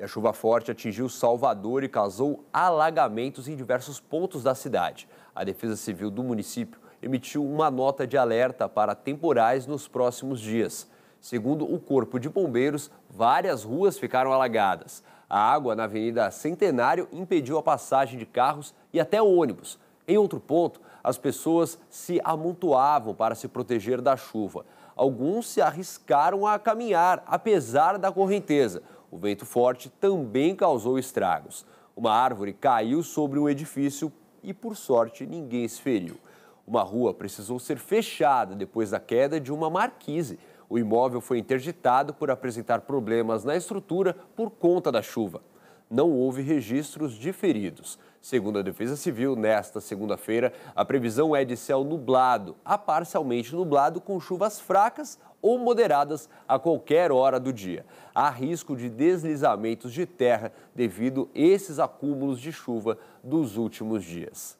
E a chuva forte atingiu Salvador e causou alagamentos em diversos pontos da cidade. A Defesa Civil do município emitiu uma nota de alerta para temporais nos próximos dias. Segundo o Corpo de Bombeiros, várias ruas ficaram alagadas. A água na Avenida Centenário impediu a passagem de carros e até ônibus. Em outro ponto, as pessoas se amontoavam para se proteger da chuva. Alguns se arriscaram a caminhar, apesar da correnteza. O vento forte também causou estragos. Uma árvore caiu sobre um edifício e, por sorte, ninguém se feriu. Uma rua precisou ser fechada depois da queda de uma marquise. O imóvel foi interditado por apresentar problemas na estrutura por conta da chuva. Não houve registros de feridos. Segundo a Defesa Civil, nesta segunda-feira, a previsão é de céu nublado, a parcialmente nublado com chuvas fracas ou moderadas a qualquer hora do dia. Há risco de deslizamentos de terra devido a esses acúmulos de chuva dos últimos dias.